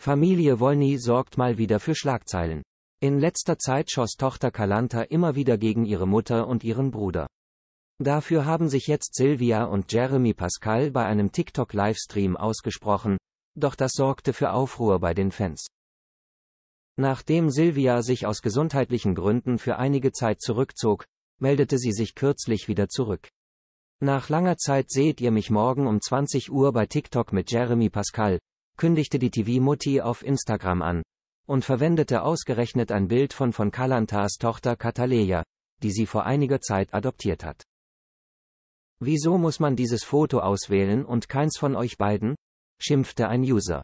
Familie Wolny sorgt mal wieder für Schlagzeilen. In letzter Zeit schoss Tochter Kalanta immer wieder gegen ihre Mutter und ihren Bruder. Dafür haben sich jetzt Silvia und Jeremy Pascal bei einem TikTok-Livestream ausgesprochen, doch das sorgte für Aufruhr bei den Fans. Nachdem Silvia sich aus gesundheitlichen Gründen für einige Zeit zurückzog, meldete sie sich kürzlich wieder zurück. Nach langer Zeit seht ihr mich morgen um 20 Uhr bei TikTok mit Jeremy Pascal, kündigte die TV-Mutti auf Instagram an. Und verwendete ausgerechnet ein Bild von von Kalantas Tochter Kataleja, die sie vor einiger Zeit adoptiert hat. Wieso muss man dieses Foto auswählen und keins von euch beiden? schimpfte ein User.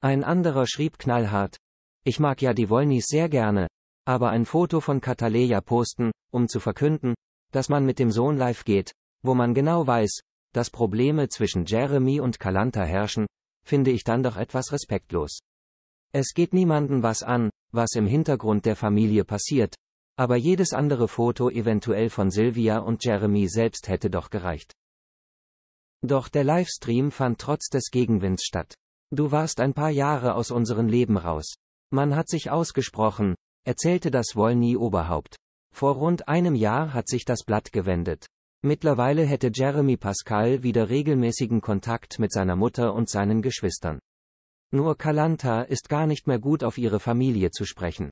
Ein anderer schrieb knallhart, ich mag ja die Wollnis sehr gerne, aber ein Foto von Kataleja posten, um zu verkünden, dass man mit dem Sohn live geht, wo man genau weiß, dass Probleme zwischen Jeremy und Kalanta herrschen, finde ich dann doch etwas respektlos. Es geht niemanden was an, was im Hintergrund der Familie passiert, aber jedes andere Foto eventuell von Sylvia und Jeremy selbst hätte doch gereicht. Doch der Livestream fand trotz des Gegenwinds statt. Du warst ein paar Jahre aus unserem Leben raus. Man hat sich ausgesprochen, erzählte das Wolny Oberhaupt. Vor rund einem Jahr hat sich das Blatt gewendet. Mittlerweile hätte Jeremy Pascal wieder regelmäßigen Kontakt mit seiner Mutter und seinen Geschwistern. Nur Kalanta ist gar nicht mehr gut auf ihre Familie zu sprechen.